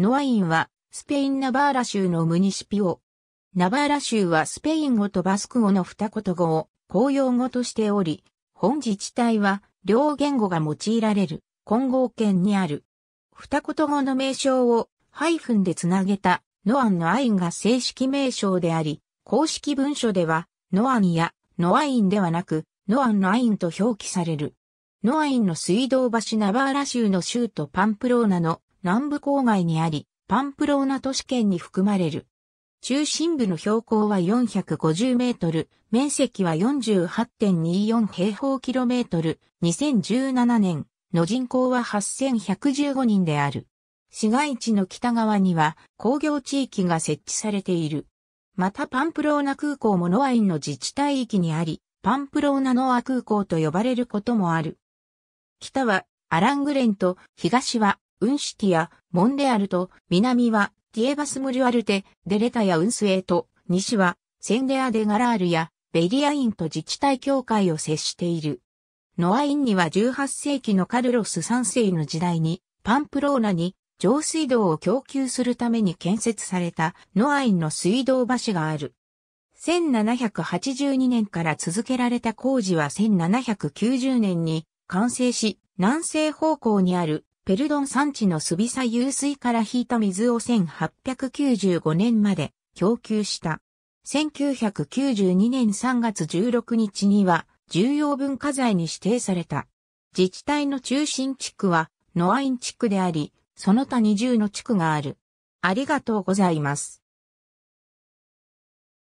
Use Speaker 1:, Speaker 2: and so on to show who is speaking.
Speaker 1: ノアインは、スペイン・ナバーラ州のムニシピオ。
Speaker 2: ナバーラ州はスペイン語とバスク語の二言語を公用語としており、本自治体は両言語が用いられる混合圏にある。二言語の名称をハイフンでつなげたノアンのアインが正式名称であり、公式文書ではノアンやノアインではなくノアンのアインと表記される。ノアインの水道橋ナバーラ州の州都パンプローナの南部郊外にあり、パンプローナ都市圏に含まれる。中心部の標高は450メートル、面積は48.24平方キロメートル、2017年の人口は8115人である。市街地の北側には工業地域が設置されている。またパンプローナ空港もノアインの自治体域にあり、パンプローナノア空港と呼ばれることもある。北はアラングレンと東はウンシティア、モンデアルと、南はティエバスムリュアルテ、デレタやウンスエト、西はセンデアデガラールやベリアインと自治体協会を接している。ノアインには18世紀のカルロス3世の時代に、パンプローナに上水道を供給するために建設されたノアインの水道橋がある。1782年から続けられた工事は1790年に完成し、南西方向にあるペルドン山地のスビサ湧水から引いた水を1895年まで供給した。1992年3月16日には重要文化財に指定された。自治体の中心地区はノアイン地区で
Speaker 1: あり、その他20の地区がある。ありがとうございます。